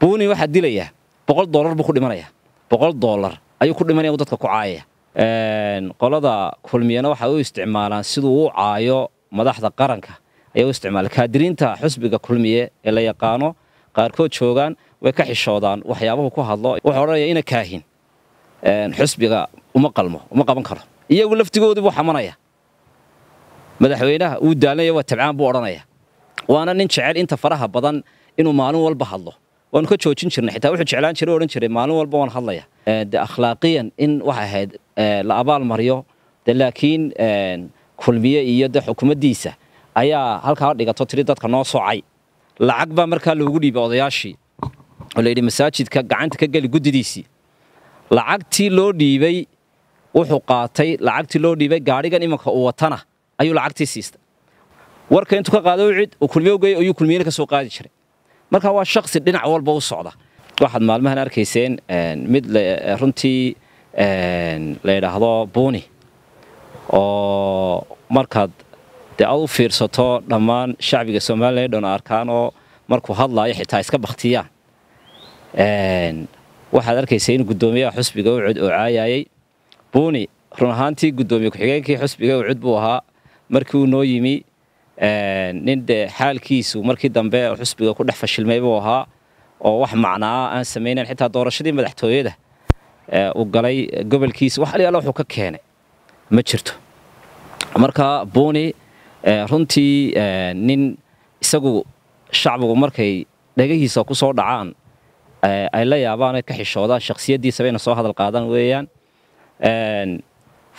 buuni waxaa dilayaa boqol doolar buu ku dhimanayaa boqol doolar ayuu ku dhimanaya dadka ku caayaya qolada kulmiyana waxay u isticmaalaan siduu u caayo madaxda qaranka ayaa u isticmaala kaadiriinta xusbiga kulmiye ee la yaqaano qaarkood joogaan way ka xishoodaan waxyaabahu ku hadlo wuxuu odhanaya ina kaahin xusbiga uma qalmo uma qaban karo iyagu laftigoodii buu xamanaya madaxweynaha uu daalanaya waa tabcaan buu odhanaya waana nin jecel inta faraha badan inuu maalin walba hadlo waan ka joojin jirnay xitaa wuxuu jeclaan jiray odhan jiray maalin walba waan hadlaya eh, de akhlaaqiyan in waxa ahayd eh, la abaal mariyo de laakiin eh, kulmiye iyo de xukumaddiisa ayaa halkaa dhigato tiri dadka noo socay lacag baa markaa loogu dhiibay odayaashii oo layidhi masaajidka gacanta ka geli guddidiisii lacagtii loo dhiibay wuxuu qaatay lacagtii loo dhiibay gaadhigan imanka uu watana ayuu lacagtii siistay warka intuu ka qaado wicid uu kulmiye ugeeyay ayuu kulmiyena ka soo qaadi jiray marka waa shaksi dhinac walba u socda waxaad maalmahan arkayseen mid eh, runtii la yidhaahdo buuni oo markaad dee aad u fiirsato dhammaan shacbiga somalilan dhan arkaan oo markuu hadlaayo xitaa iska baktiyaan waxaad arkaysa in guddoomiyaha xusbiga u oo caayayey buuni run ahaantii guddoomiye ku-xigeenkii xusbiga u buu ahaa markii uu noo yimi nin dee xaalkiisu markii dambe xusbiga ku dhex fashilmay buu ahaa oo wax macnaa aan samaynayn xitaa doorashadii madaxtooyada u galay gobolkiisa wax aliala wuxuu ka keenay ma jirto marka buuni runtii nin isagu shacbigu markay dhagahiisa kusoo dhacaan ay la yaabaan ay ka xishoodaan shakhsiyaddiisabayna soo hadal qaadaan weeyaan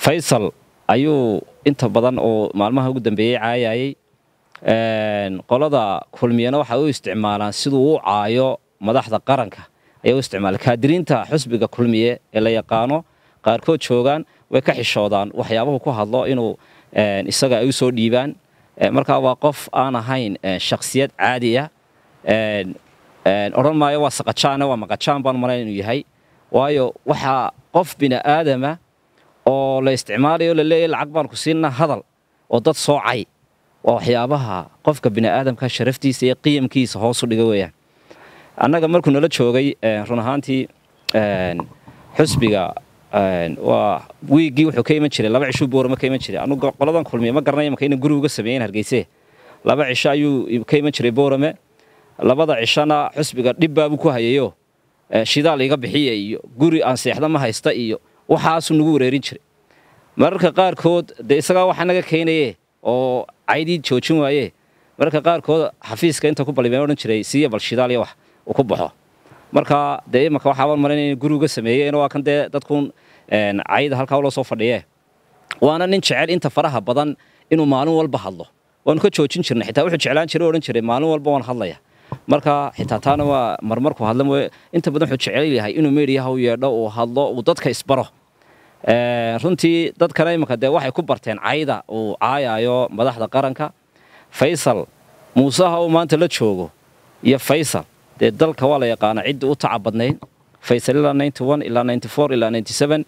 faysal ayuu inta badan oo maalmaha ugu dambeeyey caayayay qolada kulmiyana waxay u isticmaalaan siduu u caayo madaxda qaranka ayaa u isticmaala kaadiriinta xusbiga kulmiye ee la yaqaano qaarkood joogaan way ka xishoodaan waxyaabahu ku hadlo inuu isaga ay u soo dhiibaan markaa waa qof aan ahayn shaksiyad caadiya ah, odhan maayo waa saqajaane waa maqajaan baan malayn inuu yahay waayo waxaa qof bini'aadama oo la isticmaalayo laleeyahy lacag baan ku siinna hadal oo dad soo cay waa waxyaabaha qofka biniaadamka sharaftiisa iyo qiyamkiisa hoosu dhiga weyaan annaga markuu nala joogay run ahaantii xusbiga waa wiiggii wuxuu ka iman jiray laba cishuu boorama ka iman jiray anugu qoladan kulmiya ma garanaya marka inaan guri uga sameeyen hargeyse laba cisho ayuu ka iman jiray boorame labada cishona xusbiga dhibbaabuu ku hayayo shidaal iga bixiya iyo guri aan seexda ma haysta iyo waxaasuu nagu wareerin jiray mararka qaarkood dee isagaa waxa naga keenaye oo caydii joojin waaye mararka qaarkood xafiiska inta ku balibeen odhan jiray siiya bal shidaal iyo wax uu ku baxo marka dee imanka waxaa mar in guriga sameeyeen waa kan dee dadkuun cayda halkaa ula soo fadhiyee waana nin jecel inta faraha badan inuu maalin walba hadlo waanu ka joojin jirnay xitaa wuxuu jeclaan jiray odhan jiray maalin walba waan hadlaya marka xitaa taana waa marmarku hadla inta badan wuxuu jecel yahay inuu meedhiyaha u yeedho uu hadlo uu dadka isbaro runtii dad kale iminka dee waxay ku barteen cayda uu caayaayo madaxda qaranka faysal muusaha uu maanta la joogo iyo faysal dee dalka waa la yaqaana ciddii u tacabadnayd badnayd faysal ilaa ilaa ilaa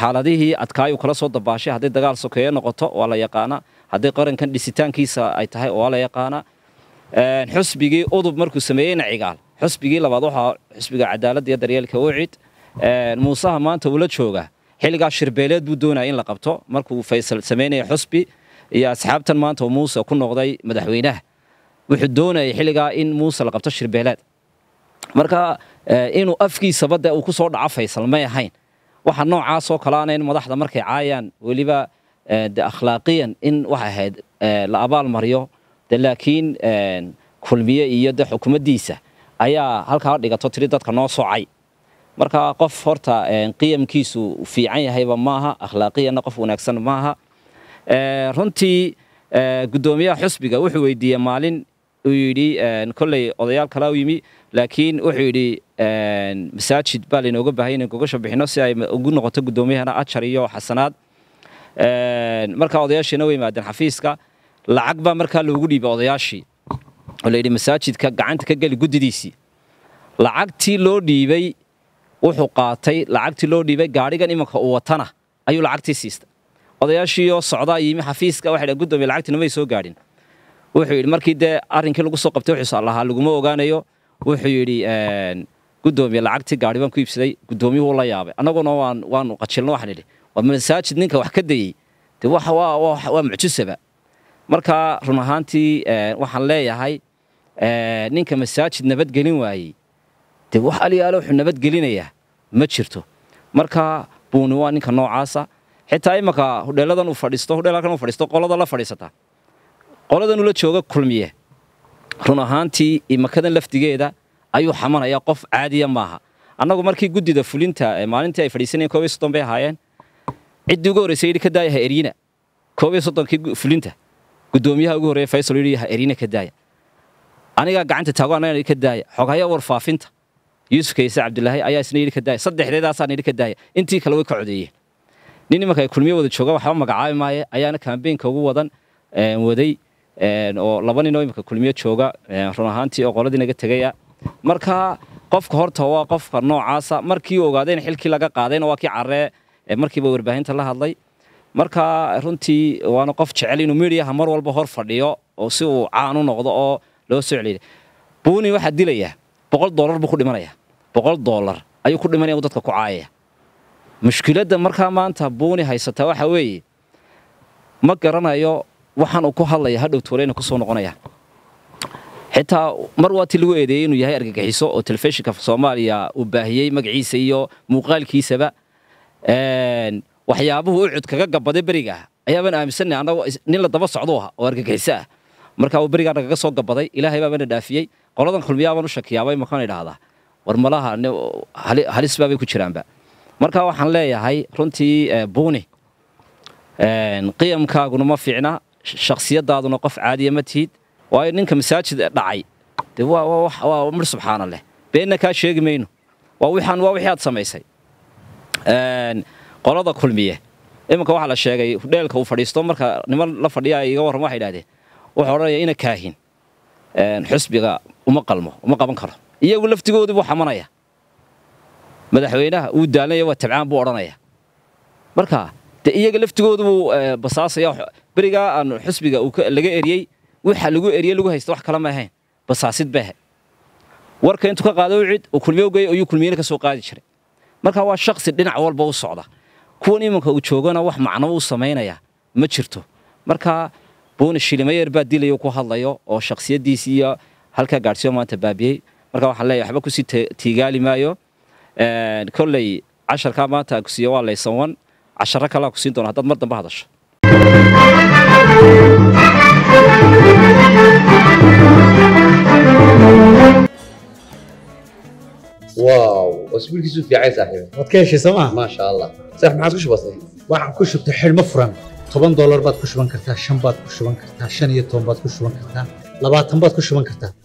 xaaladihii adkaayuu kala soo dabaashay hadday dagaal sokeeye noqoto waa la yaqaana hadday qarankan dhisitaankiisa ay tahay waa la yaqaana xusbigii udub markuu sameeyeyna cigaal xusbigii labaad waxaa xusbiga cadaalada iyo daryeelka wacid muusaha maanta ula jooga xilligaas shirbeeleed buu doonaya in la qabto markuu faysal samaynaya xusbi iyo asxaabtan maanta oo muuse ku noqday madaxweynaha wuxuu doonayay xilligaa in muuse la qabto shirbeeleed marka inuu afkiisaba de uu ku dhaco faysal may ahayn waxa noocaasoo kalaana in madaxda markay caayaan weliba de akhlaaqiyan in waxa ahayd la abaal mariyo de laakiin kulmiye iyo de xukumaddiisa ayaa halkaa dhigato tiri dadka noo soocay marka qof horta eh, qiyamkiisu fiican yahayba maaha akhlaaqiyana qof wanaagsan maaha eh, runtii eh, gudoomiyaha xusbiga wuxuu weydiiyey maalin uu yidhi kolley odayaal kala u yimi laakiin wuxuu yidhi masaajid baa laynooga baahaya inaan gogasha bixino si ay ugu noqoto guddoomiyahana ajar iyo xasanaad markaa odayaashiina way yimaadeen xafiiska lacag baa markaa loogu dhiibay odayaashii oo layidhi masaajidka gacanta ka geli guddidiisii lacagtii loo dhiibay wuxuu qaatay lacagtii loo dhiibay gaadhigan imanka uu watana ayuu lacagtii siistay odayaashiioo socdaa yimi xafiiska waxa gudoomiye lacagtiina may soo gaadhin wuxuu yidhi markii dee arrinkii lagu soo qabtay wuxuus allahaa laguma ogaanayo wuxuu yidhi gudoomiye lacagtii gaadhi baan ku iibsaday gudoomiyuhu la yaabay annaguna waan waanu qajilno waxaan idhi waa masaajid ninka wax ka dayey dee waa mucjisaba markaa run ahaantii waxaan leeyahay ninka masaajid nabadgelin waayey de wax aliyaalo wuxuu nabadgelinayaa ma jirto marka buuni waa ninka noocaasa xitaa imanka hudheeladan uu fadhiisto hudheelkan uu fadhiisto qolada la fadhiisata qoladan ula jooga kulmiye run ahaantii imakadan lafdigeeda ayuu xamanayaa qof caadiya maaha annagu markii guddida fulinta maalintii ay fadhiisanayeen koob iyo soddon bay ahaayeen ciddii ugu horreysay yidhi ka daaya ha eryina koob iyo soddonkii fulinta guddoomiyaha ugu horreeya faysal yidhi ha eryina ka daaya anigaa gacanta taago annagan ka daaya xogaaya warfaafinta yuusuf kayse cabdilaahi ayaa isna yidhi ka daaya saddexdeedaasaana yidhi ka daaya intii kale way ka codeeyeen nin nimanka kulmiyo wada joogaan waxba magacaabi maaye ayaana kaambeenka ugu wadan waday oo laba nin oo iminka kulmiyo jooga run ahaantii oo qoladii naga tegaya marka qofka horta waa qofka noocaasa markii ogaadeen xilkii laga qaadayna waa kii carree markiiba warbaahinta la hadlay marka runtii waana qof jecel inuu midiyaha mar walba hor fadhiyo oo si uu caan u noqdo oo loo soo celiyay buuni waxaa dilayaa boqol dollar buu ku dhimanaya boqol doolar ayuu ku dhimanaya u dadka ku caayaya mushkiladda markaa maanta buuni haysata waxa weeye ma garanayo waxaan uu ku hadlaya hadhow tuuleyna ku noqonaya xitaa mar waatii lagu eedeeyey inuu yahay argagixiso oo telefishinka soomaaliya uu baahiyey magaciisa iyo muuqaalkiisaba waxyaabuhu u cud kaga gabaday beriga ayaabaan aaminsannay annagu nin la daba socdo ah oo argagixiso ah markaa uu berigaa nagaga soo gabaday ilaahay baabana dhaafiyey qoladan kulmiyaabaan u shakiyaabay makaan idhaahdaa war malaha halisbaabay ku jiraanba marka waxaan leeyahay runtii eh, buuni eh, qiyamkaaguna ma fiicna shaksiyadaaduna qof caadiya ma tihid waayo ninka masaajid dhacay de mir subxaana leh beenna kaa sheegi mayno waa wixaan waa wixii aad samaysay eh, qolada kulmiye iminka waxaa la sheegay dheelka uu fadhiisto marka niman la fadhiya iga warran waxay idhahdeen wuxuu odhanaya ina kaahin xusbiga uma qalmo uma qaban karo iyagu laftigoodii buu xamanaya madaxweynaha uu daalnaya waa tabcaan buu odhanaya marka de iyaga laftigoodu buu eh, basaasaya berigaa aan xusbiga laga eriyey waxa lagu eriye lagu haysta wax kale ma basaasid bay warka intuu ka qaado wicid uu kulmiyo ayuu kulmiyana ka qaadi jiray marka waa shaksi dhinac walba u socda kuwan imanka uu joogana wax macno u samaynaya ma jirto marka buuni shilimayeer baa dilayo ku hadlayo oo shaksiyadiisii iyo halkaa gaadhsiyo maanta baabiyey marka waxaan leeyahay waxba kusii tiigaali maayo kolley casharkaa maanta aa kusiiya waa laysanwan casharro kalaa kusiin doona haddaad mar dambe hadasho واو اسبوع كيسو في عايز صاحبي وتكيش سما ما شاء الله صح ما عادش بسيط واحد كوش بتحل مفرم 10 دولار باد كوش بنكرتها شن باد كوش بنكرتها شن يتون باد كوش بنكرتها لباتن باد كوش بنكرتها